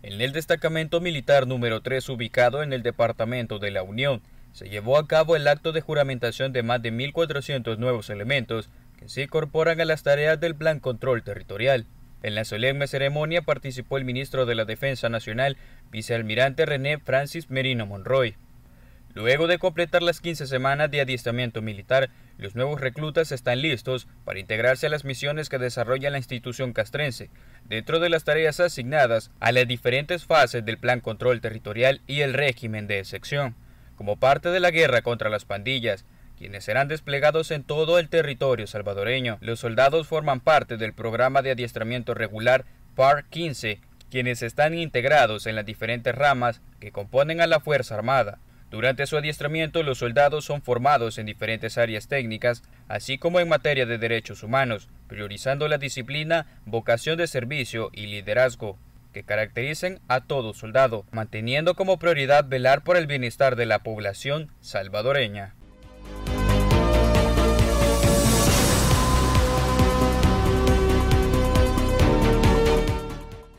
En el destacamento militar número 3 ubicado en el departamento de La Unión, se llevó a cabo el acto de juramentación de más de 1.400 nuevos elementos que se incorporan a las tareas del Plan Control Territorial. En la solemne ceremonia participó el ministro de la Defensa Nacional, vicealmirante René Francis Merino Monroy. Luego de completar las 15 semanas de adiestramiento militar, los nuevos reclutas están listos para integrarse a las misiones que desarrolla la institución castrense, dentro de las tareas asignadas a las diferentes fases del Plan Control Territorial y el régimen de excepción, como parte de la guerra contra las pandillas, quienes serán desplegados en todo el territorio salvadoreño. Los soldados forman parte del programa de adiestramiento regular PAR 15, quienes están integrados en las diferentes ramas que componen a la Fuerza Armada. Durante su adiestramiento, los soldados son formados en diferentes áreas técnicas, así como en materia de derechos humanos, priorizando la disciplina, vocación de servicio y liderazgo que caractericen a todo soldado, manteniendo como prioridad velar por el bienestar de la población salvadoreña.